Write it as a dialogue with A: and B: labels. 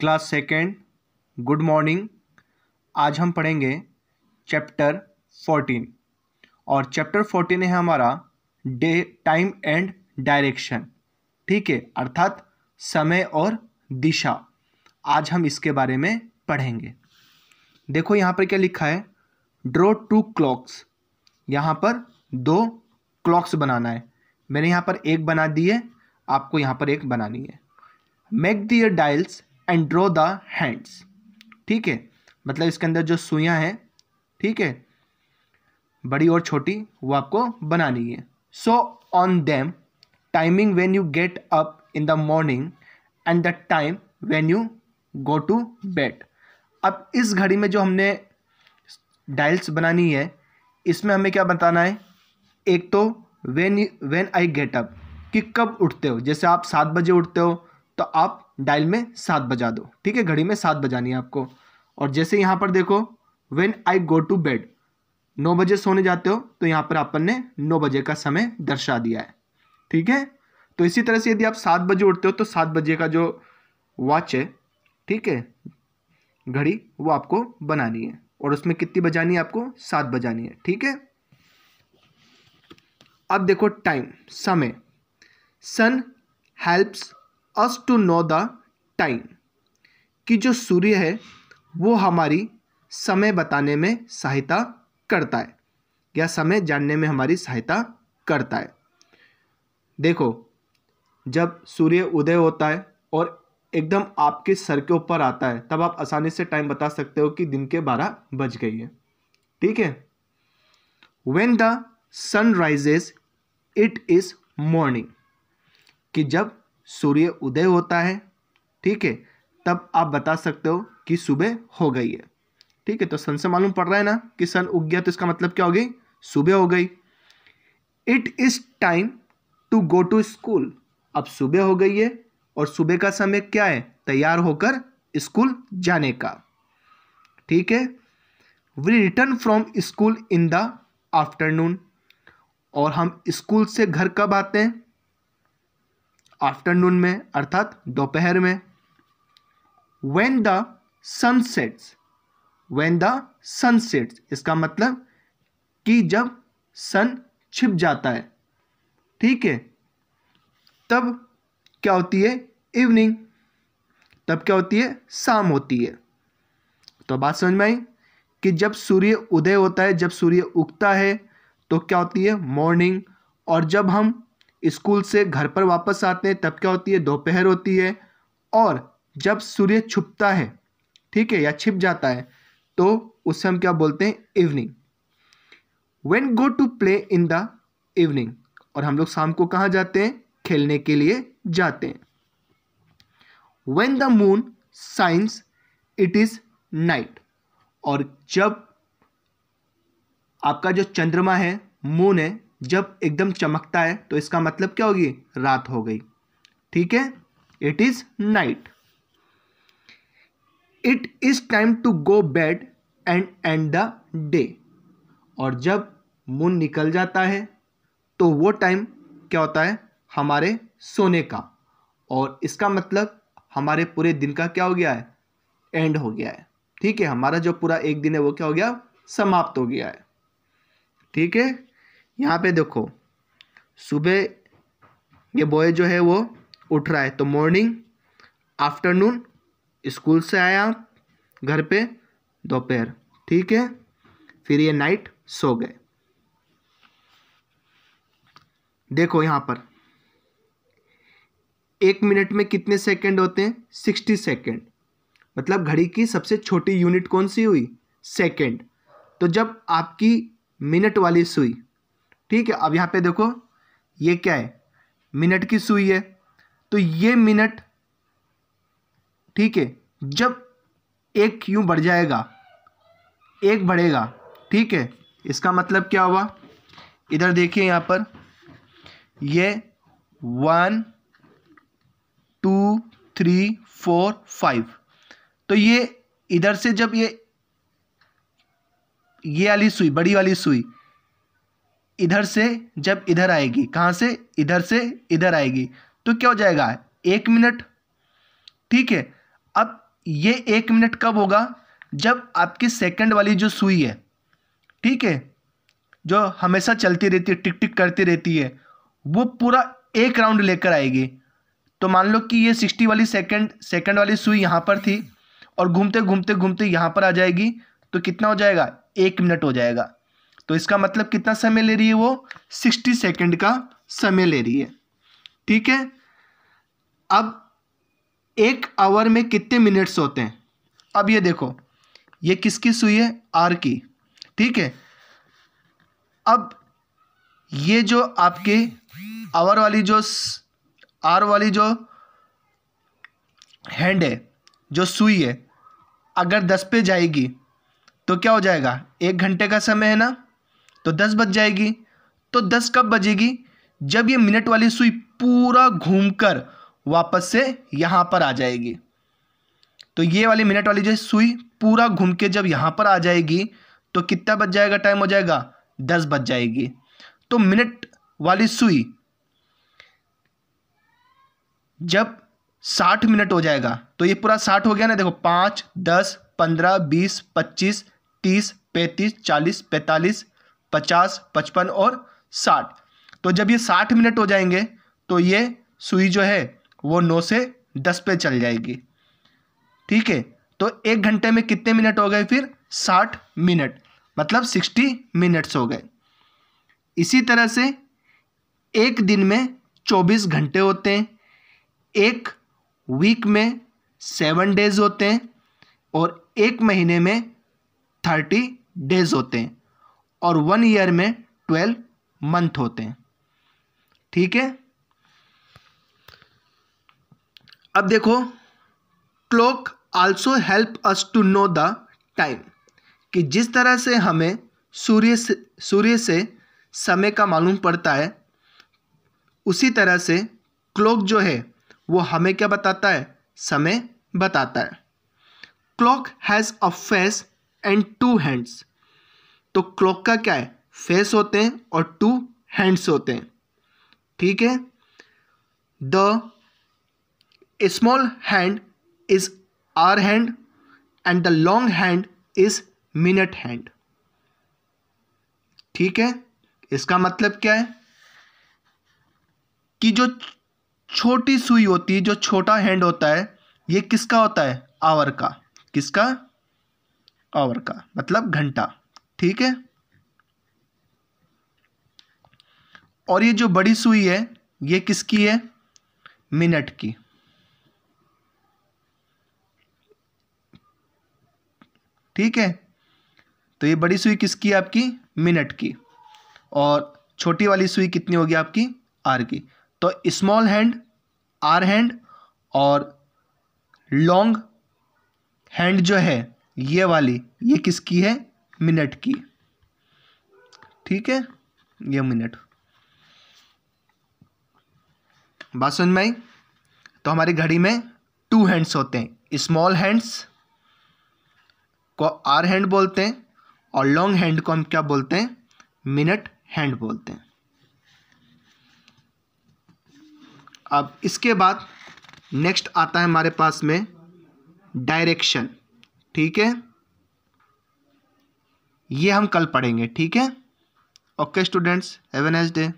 A: class second good morning आज हम पढ़ेंगे चैप्टर फोर्टीन और चैप्टर फोर्टीन है हमारा डे टाइम एंड डायरेक्शन ठीक है अर्थात समय और दिशा आज हम इसके बारे में पढ़ेंगे देखो यहाँ पर क्या लिखा है ड्रॉ टू क्लॉक्स यहाँ पर दो क्लॉक्स बनाना है मैंने यहाँ पर एक बना दी है आपको यहाँ पर एक बनानी है make their dials and draw the hands ठीक है मतलब इसके अंदर जो सुइयाँ हैं ठीक है बड़ी और छोटी वो आपको बनानी है so on them timing when you get up in the morning and the time when you go to bed अब इस घड़ी में जो हमने डायल्स बनानी है इसमें हमें क्या बताना है एक तो when when I get up कि कब उठते हो जैसे आप सात बजे उठते हो तो आप डायल में सात बजा दो ठीक है घड़ी में सात बजानी है आपको और जैसे यहाँ पर देखो when I go to bed नौ बजे सोने जाते हो तो यहाँ पर अपन ने नौ बजे का समय दर्शा दिया है ठीक है तो इसी तरह से यदि आप सात बजे उठते हो तो सात बजे का जो वॉच है ठीक है घड़ी वो आपको बनानी है और उसमें कितनी बजानी है आपको सात बजानी है ठीक है अब देखो टाइम समय sun helps us to know the time कि जो सूर्य है वो हमारी समय बताने में सहायता करता है या समय जानने में हमारी सहायता करता है देखो जब सूर्य उदय होता है और एकदम आपके सर के ऊपर आता है तब आप आसानी से टाइम बता सकते हो कि दिन के बारह बज गई है ठीक है when the sun rises it is morning कि जब सूर्य उदय होता है ठीक है तब आप बता सकते हो कि सुबह हो गई है ठीक है तो सन से मालूम पड़ रहा है ना कि सन उग गया तो इसका मतलब क्या हो गई सुबह हो गई it is time to go to school अब सुबह हो गई है और सुबह का समय क्या है तैयार होकर स्कूल जाने का ठीक है we return from school in the afternoon और हम स्कूल से घर कब आते हैं आफ्टरनून में अर्थात दोपहर में when the sun sets when the sun sets इसका मतलब कि जब सन छिप जाता है ठीक है तब क्या होती है इवनिंग तब क्या होती है शाम होती है तो बात समझ में आई कि जब सूर्य उदय होता है जब सूर्य उगता है तो क्या होती है मॉर्निंग और जब हम स्कूल से घर पर वापस आते हैं तब क्या होती है दोपहर होती है और जब सूर्य छुपता है ठीक है या छिप जाता है तो उससे हम क्या बोलते हैं evening when go to play in the evening और हम लोग शाम को कहाँ जाते हैं खेलने के लिए जाते हैं when the moon shines it is night और जब आपका जो चंद्रमा है मून है जब एकदम चमकता है तो इसका मतलब क्या होगी रात हो गई ठीक है it is night it is time to go bed and and the day और जब मून निकल जाता है तो वो टाइम क्या होता है हमारे सोने का और इसका मतलब हमारे पूरे दिन का क्या हो गया है एंड हो गया है ठीक है हमारा जो पूरा एक दिन है वो क्या हो गया समाप्त हो गया है ठीक है यहाँ पे देखो सुबह ये बॉय जो है वो उठ रहा है तो मॉर्निंग आफ्टरनून स्कूल से आया घर पे दोपहर ठीक है फिर ये नाइट सो गए देखो यहाँ पर एक मिनट में कितने सेकंड होते हैं सिक्सटी सेकंड मतलब घड़ी की सबसे छोटी यूनिट कौन सी हुई सेकंड तो जब आपकी मिनट वाली सुई ठीक है अब यहाँ पे देखो ये क्या है मिनट की सुई है तो ये मिनट ठीक है जब एक यूँ बढ़ जाएगा एक बढ़ेगा ठीक है इसका मतलब क्या हुआ इधर देखिए यहाँ पर ये one two three four five तो ये इधर से जब ये ये वाली सुई बड़ी वाली सुई इधर से जब इधर आएगी कहाँ से इधर से इधर आएगी तो क्या हो जाएगा एक मिनट ठीक है अब ये एक मिनट कब होगा जब आपकी सेकंड वाली जो सुई है ठीक है जो हमेशा चलती रहती है टिक टिक करती रहती है वो पूरा एक राउंड लेकर आएगी तो मान लो कि ये सिक्सटी वाली सेकंड सेकंड वाली सुई यहाँ पर थी और घूमते घूमते घूमते यहाँ पर आ जाएगी तो कितना हो जाएगा एक मिनट हो जाएगा तो इसका मतलब कितना समय ले रही है वो सिक्सटी सेकेंड का समय ले रही है ठीक है अब एक आवर में कितने मिनट्स होते हैं अब ये देखो ये किसकी सुई है आर की ठीक है अब ये जो आपके आवर वाली जो आर वाली जो हैंड है जो सुई है अगर दस पे जाएगी तो क्या हो जाएगा एक घंटे का समय है ना तो दस बज जाएगी तो दस कब बजेगी जब ये मिनट वाली सुई पूरा घूमकर वापस से यहां पर आ जाएगी तो ये वाली मिनट वाली जो सुई पूरा घूम के जब यहां पर आ जाएगी तो कितना बज जाएगा टाइम हो जाएगा दस बज जाएगी तो मिनट वाली सुई जब साठ मिनट हो जाएगा तो ये पूरा साठ हो गया ना देखो पांच दस पंद्रह बीस पच्चीस तीस पैंतीस चालीस पैंतालीस पचास पचपन और साठ तो जब ये साठ मिनट हो जाएंगे तो ये सुई जो है वो नौ से दस पे चल जाएगी ठीक है तो एक घंटे में कितने मिनट हो गए फिर साठ मिनट मतलब सिक्सटी मिनट्स हो गए इसी तरह से एक दिन में चौबीस घंटे होते हैं एक वीक में सेवन डेज होते हैं और एक महीने में थर्टी डेज होते हैं और वन ईयर में ट्वेल्व मंथ होते हैं ठीक है अब देखो clock also help us to know the time कि जिस तरह से हमें सूर्य से सूर्य से समय का मालूम पड़ता है उसी तरह से क्लॉक जो है वो हमें क्या बताता है समय बताता है clock has a face and two hands तो क्लॉक का क्या है फेस होते हैं और टू हैंड्स होते हैं ठीक है the small hand is hour hand and the long hand is minute hand ठीक है इसका मतलब क्या है कि जो छोटी सुई होती है जो छोटा हैंड होता है ये किसका होता है आवर का किसका आवर का मतलब घंटा ठीक है और ये जो बड़ी सुई है ये किसकी है मिनट की ठीक है तो ये बड़ी सुई किसकी है आपकी मिनट की और छोटी वाली सुई कितनी होगी आपकी आर की तो स्मॉल हैंड आर हैंड और लॉन्ग हैंड जो है ये वाली ये किसकी है मिनट की ठीक है यह मिनट बात समझ में आई तो हमारी घड़ी में टू हैंड्स होते हैं स्मॉल हैंड्स को आर हैंड बोलते हैं और लॉन्ग हैंड को हम क्या बोलते हैं मिनट हैंड बोलते हैं अब इसके बाद नेक्स्ट आता है हमारे पास में डायरेक्शन ठीक है ये हम कल पढ़ेंगे ठीक है okay students have a nice day